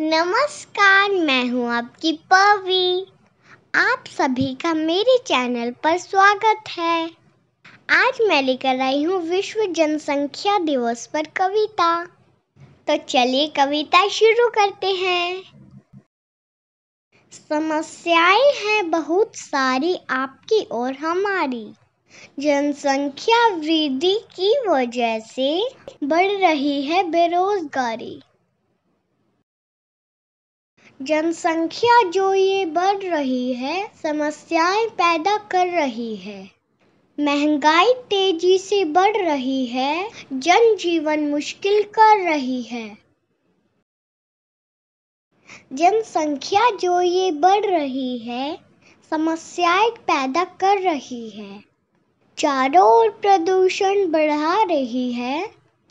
नमस्कार मैं हूं आपकी पवी आप सभी का मेरे चैनल पर स्वागत है आज मैं लेकर आई हूं विश्व जनसंख्या दिवस पर कविता तो चलिए कविता शुरू करते हैं समस्याएं हैं बहुत सारी आपकी और हमारी जनसंख्या वृद्धि की वजह से बढ़ रही है बेरोजगारी जनसंख्या जो ये बढ़ रही है समस्याएं पैदा कर रही है महंगाई तेजी से बढ़ रही है जनजीवन मुश्किल कर रही है जनसंख्या जो ये बढ़ रही है समस्याएं पैदा कर रही है चारों ओर प्रदूषण बढ़ा रही है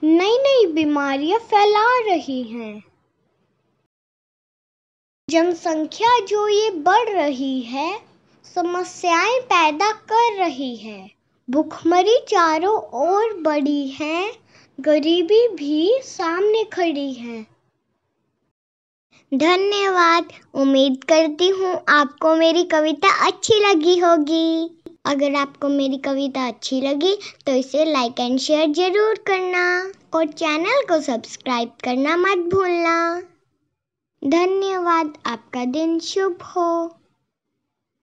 नई नई बीमारियां फैला रही हैं जनसंख्या जो ये बढ़ रही है समस्याएं पैदा कर रही है भुखमरी चारों ओर बड़ी है गरीबी भी सामने खड़ी है धन्यवाद उम्मीद करती हूँ आपको मेरी कविता अच्छी लगी होगी अगर आपको मेरी कविता अच्छी लगी तो इसे लाइक एंड शेयर ज़रूर करना और चैनल को सब्सक्राइब करना मत भूलना धन्यवाद आपका दिन शुभ हो